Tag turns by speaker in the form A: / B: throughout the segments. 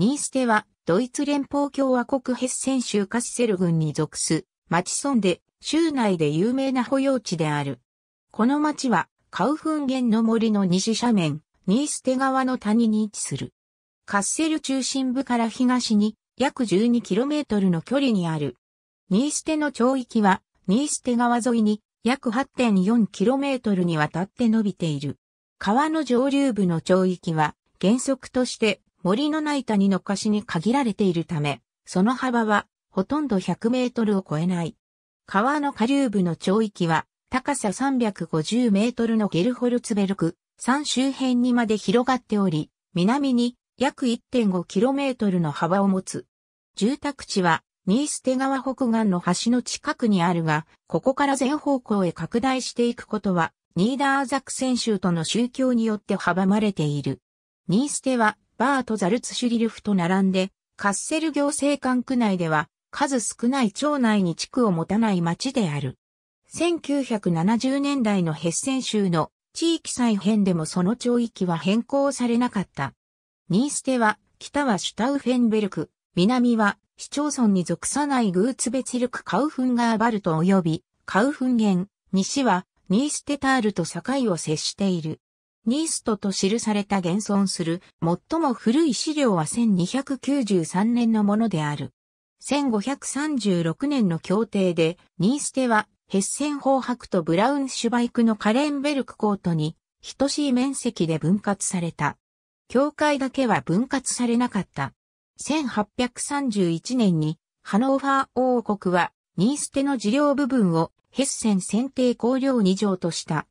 A: ニーステは、ドイツ連邦共和国ヘッセン州カッセル郡に属す、町村で、州内で有名な保養地である。この町は、カウフンゲンの森の西斜面、ニーステ川の谷に位置する。カッセル中心部から東に、約 12km の距離にある。ニーステの町域は、ニーステ川沿いに、約 8.4km にわたって伸びている。川の上流部の町域は、原則として森のない谷の貸しに限られているため、その幅はほとんど100メートルを超えない。川の下流部の町域は高さ350メートルのゲルホルツベルク山周辺にまで広がっており、南に約 1.5km の幅を持つ。住宅地はニーステ川北岸の橋の近くにあるが、ここから全方向へ拡大していくことは、ニーダーザク選手との宗教によって阻まれている。ニーステはバート・ザルツシュリルフと並んで、カッセル行政管区内では、数少ない町内に地区を持たない町である。1970年代のヘッセン州の地域再編でもその町域は変更されなかった。ニーステは、北はシュタウフェンベルク、南は市町村に属さないグーツベツルクカウフンガーバルト及びカウフンゲン、西はニーステタールと境を接している。ニーストと記された現存する最も古い資料は1293年のものである。1536年の協定で、ニーステはヘッセン法白とブラウンシュバイクのカレンベルクコートに等しい面積で分割された。教会だけは分割されなかった。1831年にハノーファー王国はニーステの事領部分をヘッセン選定公領2条とした。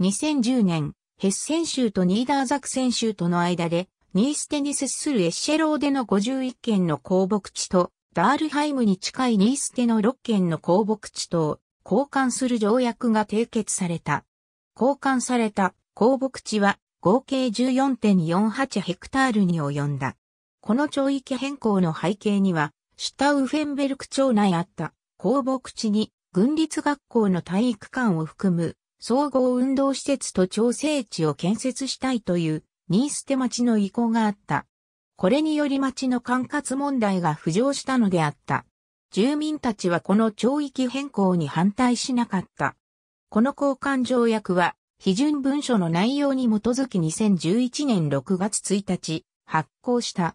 A: 2010年、ヘッセン州とニーダーザクセン州との間で、ニーステに接するエッシェローでの51軒の公牧地と、ダールハイムに近いニーステの6軒の公牧地と交換する条約が締結された。交換された公牧地は合計14.48ヘクタールに及んだ。この町域変更の背景には、シュタウフェンベルク町内あった公牧地に軍立学校の体育館を含む総合運動施設と調整地を建設したいというニーステ町の意向があった。これにより町の管轄問題が浮上したのであった。住民たちはこの町域変更に反対しなかった。この交換条約は、批准文書の内容に基づき2011年6月1日、発行した。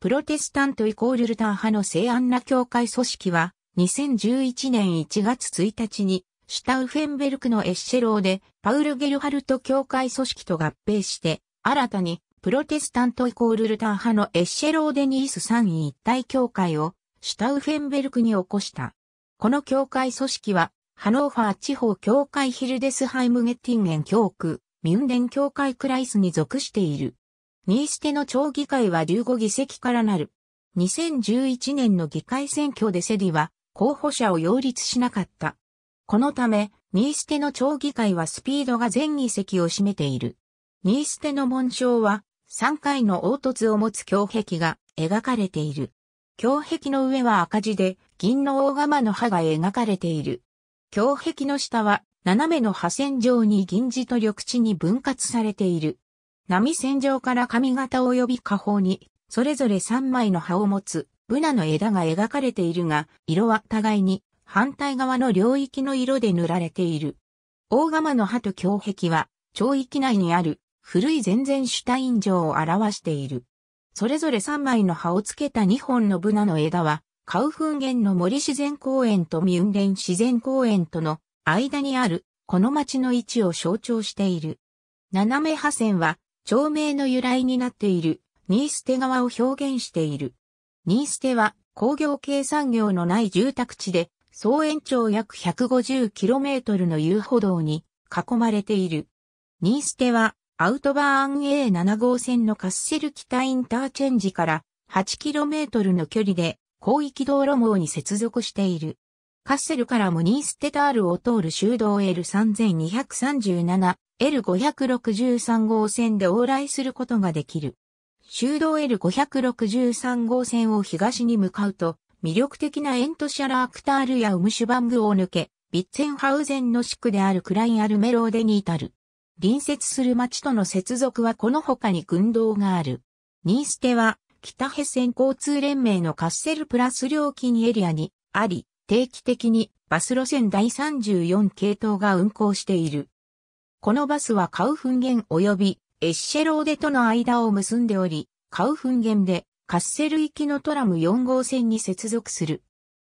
A: プロテスタントイコールルター派の聖安な教会組織は、2011年1月1日にシュタウフェンベルクのエッシェローで、パウル・ゲルハルト教会組織と合併して、新たに、プロテスタントイコールルター派のエッシェローデニース三位一体教会を、シュタウフェンベルクに起こした。この教会組織は、ハノーファー地方教会ヒルデスハイムゲッティンゲン教区、ミュンデン教会クライスに属している。ニーステの町議会は15議席からなる。2011年の議会選挙でセディは候補者を擁立しなかった。このため、ニーステの町議会はスピードが全議席を占めている。ニーステの紋章は、3回の凹凸を持つ胸壁が描かれている。胸壁の上は赤字で、銀の大釜の刃が描かれている。胸壁の下は、斜めの破線状に銀字と緑地に分割されている。波線上から髪型及び下方に、それぞれ3枚の葉を持つ、ブナの枝が描かれているが、色は互いに反対側の領域の色で塗られている。大釜の歯と胸壁は、町域内にある古い全然主体タ城を表している。それぞれ3枚の葉をつけた2本のブナの枝は、カウフンゲンの森自然公園とミュンレン自然公園との間にある、この町の位置を象徴している。斜め破線は、町名の由来になっている、ニーステ川を表現している。ニーステは、工業計算業のない住宅地で、総延長約 150km の遊歩道に囲まれている。ニーステはアウトバーン A7 号線のカッセル北インターチェンジから 8km の距離で広域道路網に接続している。カッセルからもニーステタールを通る修道 L3237、L563 号線で往来することができる。修道 L563 号線を東に向かうと、魅力的なエントシャラークタールやウムシュバングを抜け、ビッツェンハウゼンの地区であるクライアルメローデに至る。隣接する町との接続はこの他に群道がある。ニーステは、北ヘッセン交通連盟のカッセルプラス料金エリアにあり、定期的にバス路線第34系統が運行している。このバスはカウフンゲン及びエッシェローデとの間を結んでおり、カウフンゲンでカッセル行きのトラム4号線に接続する。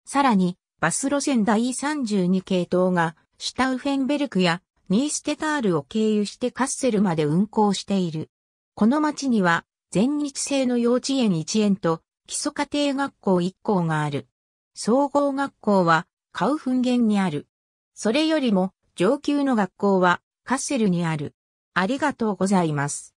A: さらに、バス路線第32系統が、シュタウフェンベルクやニーステタールを経由してカッセルまで運行している。この町には、全日制の幼稚園1園と基礎家庭学校1校がある。総合学校はカウフンゲンにある。それよりも上級の学校はカッセルにある。ありがとうございます。